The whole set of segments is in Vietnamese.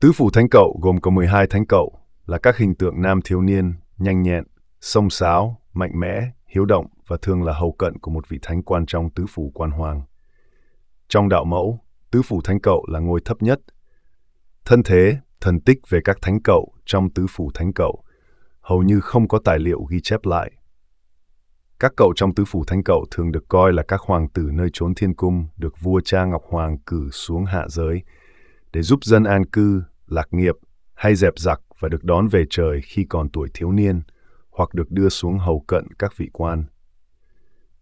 Tứ phủ thánh cậu gồm có 12 thánh cậu, là các hình tượng nam thiếu niên, nhanh nhẹn, sông sáo, mạnh mẽ, hiếu động và thường là hầu cận của một vị thánh quan trong tứ phủ quan hoàng. Trong đạo mẫu, tứ phủ thánh cậu là ngôi thấp nhất. Thân thế, thần tích về các thánh cậu trong tứ phủ thánh cậu hầu như không có tài liệu ghi chép lại. Các cậu trong tứ phủ thánh cậu thường được coi là các hoàng tử nơi chốn thiên cung được vua cha Ngọc Hoàng cử xuống hạ giới để giúp dân an cư lạc nghiệp hay dẹp giặc và được đón về trời khi còn tuổi thiếu niên hoặc được đưa xuống hầu cận các vị quan.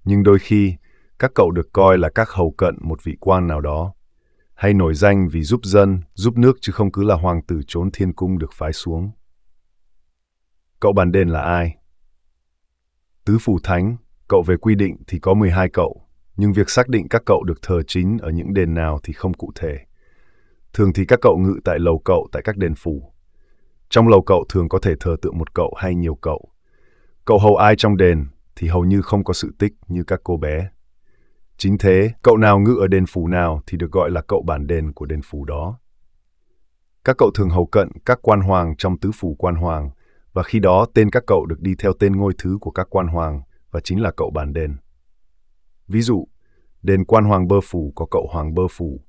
Nhưng đôi khi, các cậu được coi là các hầu cận một vị quan nào đó, hay nổi danh vì giúp dân, giúp nước chứ không cứ là hoàng tử trốn thiên cung được phái xuống. Cậu bàn đền là ai? Tứ phủ thánh, cậu về quy định thì có 12 cậu, nhưng việc xác định các cậu được thờ chính ở những đền nào thì không cụ thể – Thường thì các cậu ngự tại lầu cậu tại các đền phủ. Trong lầu cậu thường có thể thờ tượng một cậu hay nhiều cậu. Cậu hầu ai trong đền thì hầu như không có sự tích như các cô bé. Chính thế, cậu nào ngự ở đền phủ nào thì được gọi là cậu bản đền của đền phủ đó. Các cậu thường hầu cận các quan hoàng trong tứ phủ quan hoàng, và khi đó tên các cậu được đi theo tên ngôi thứ của các quan hoàng và chính là cậu bản đền. Ví dụ, đền quan hoàng bơ phủ có cậu hoàng bơ phủ,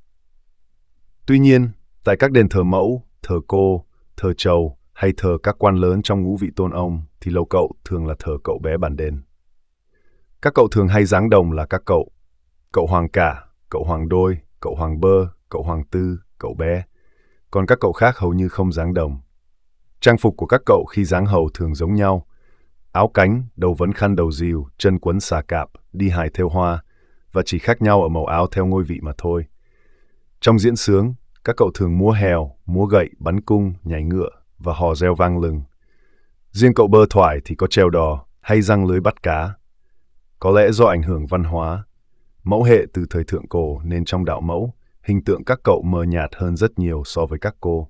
Tuy nhiên, tại các đền thờ mẫu, thờ cô, thờ chầu hay thờ các quan lớn trong ngũ vị tôn ông thì lâu cậu thường là thờ cậu bé bản đền. Các cậu thường hay dáng đồng là các cậu, cậu hoàng cả, cậu hoàng đôi, cậu hoàng bơ, cậu hoàng tư, cậu bé. Còn các cậu khác hầu như không dáng đồng. Trang phục của các cậu khi dáng hầu thường giống nhau. Áo cánh, đầu vấn khăn đầu dìu, chân quấn xà cạp, đi hài theo hoa, và chỉ khác nhau ở màu áo theo ngôi vị mà thôi. Trong diễn sướng, các cậu thường múa hèo, múa gậy, bắn cung, nhảy ngựa và hò reo vang lừng. Riêng cậu bơ thoải thì có treo đò hay răng lưới bắt cá. Có lẽ do ảnh hưởng văn hóa, mẫu hệ từ thời thượng cổ nên trong đạo mẫu, hình tượng các cậu mờ nhạt hơn rất nhiều so với các cô.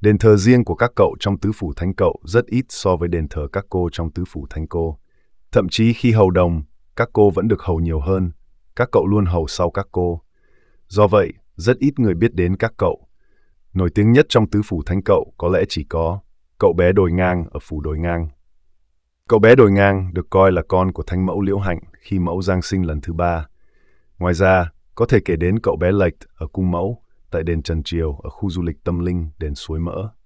Đền thờ riêng của các cậu trong tứ phủ thánh cậu rất ít so với đền thờ các cô trong tứ phủ thánh cô. Thậm chí khi hầu đồng, các cô vẫn được hầu nhiều hơn, các cậu luôn hầu sau các cô. Do vậy, rất ít người biết đến các cậu. Nổi tiếng nhất trong tứ phủ thánh cậu có lẽ chỉ có cậu bé đồi ngang ở phủ đồi ngang. Cậu bé đồi ngang được coi là con của thánh mẫu Liễu Hạnh khi mẫu giang sinh lần thứ ba. Ngoài ra, có thể kể đến cậu bé Lệch ở cung mẫu tại đền Trần Triều ở khu du lịch tâm linh đền Suối Mỡ.